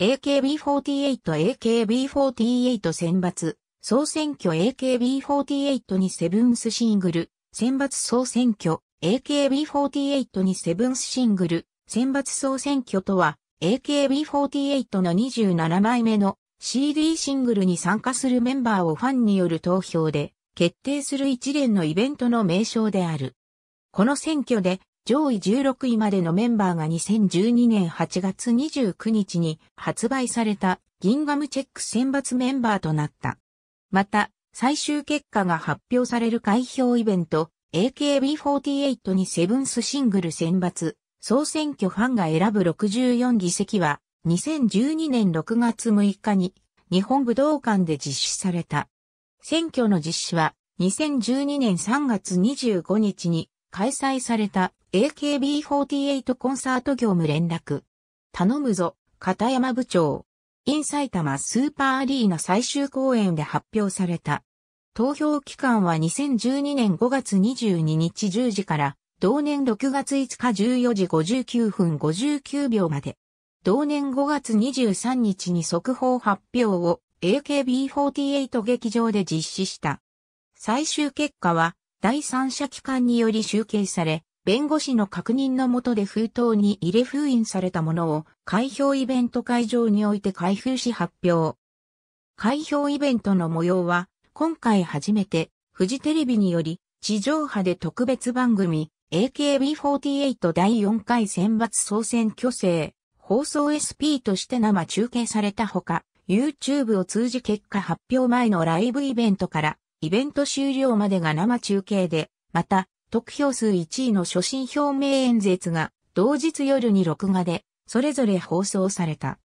AKB48、AKB48 選抜、総選挙 AKB48 にセブンスシングル、選抜総選挙、AKB48 にセブンスシングル、選抜総選挙とは、AKB48 の27枚目の CD シングルに参加するメンバーをファンによる投票で決定する一連のイベントの名称である。この選挙で上位16位までのメンバーが2012年8月29日に発売されたギンガムチェック選抜メンバーとなった。また、最終結果が発表される開票イベント AKB48 にセブンスシングル選抜総選挙ファンが選ぶ64議席は2012年6月6日に日本武道館で実施された。選挙の実施は2012年3月25日に開催された AKB48 コンサート業務連絡。頼むぞ、片山部長。イン埼玉スーパーアリーナ最終公演で発表された。投票期間は2012年5月22日10時から同年6月5日14時59分59秒まで。同年5月23日に速報発表を AKB48 劇場で実施した。最終結果は第三者機関により集計され、弁護士の確認のもとで封筒に入れ封印されたものを開票イベント会場において開封し発表。開票イベントの模様は、今回初めて、フジテレビにより、地上波で特別番組、AKB48 第4回選抜総選挙制、放送 SP として生中継されたほか、YouTube を通じ結果発表前のライブイベントから、イベント終了までが生中継で、また、得票数1位の所信表明演説が、同日夜に録画で、それぞれ放送された。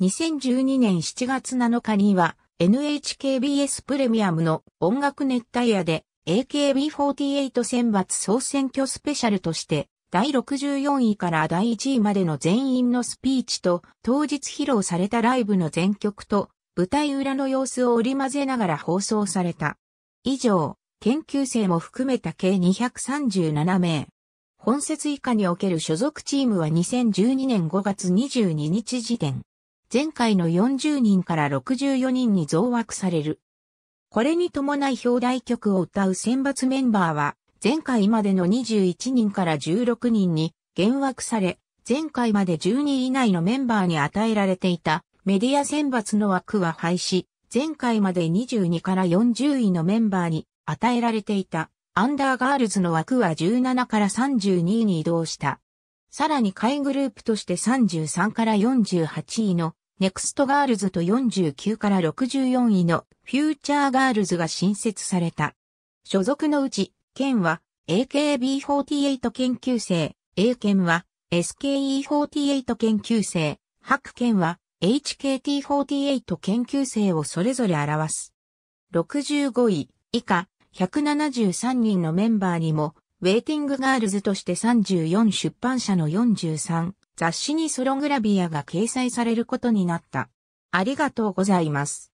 2012年7月7日には、NHKBS プレミアムの音楽熱帯夜で AKB48 選抜総選挙スペシャルとして第64位から第1位までの全員のスピーチと当日披露されたライブの全曲と舞台裏の様子を織り交ぜながら放送された。以上、研究生も含めた計237名。本節以下における所属チームは2012年5月22日時点。前回の40人から64人に増枠される。これに伴い表題曲を歌う選抜メンバーは、前回までの21人から16人に減枠され、前回まで12位以内のメンバーに与えられていたメディア選抜の枠は廃止、前回まで22から40位のメンバーに与えられていた、アンダーガールズの枠は17から32位に移動した。さらに下位グループとして33から48位のネクストガールズと49から64位のフューチャーガールズが新設された。所属のうち、県は AKB48 研究生、A 県は SKE48 研究生、白県は HKT48 研究生をそれぞれ表す。65位以下173人のメンバーにも、ウェイティングガールズとして34出版社の43雑誌にソログラビアが掲載されることになった。ありがとうございます。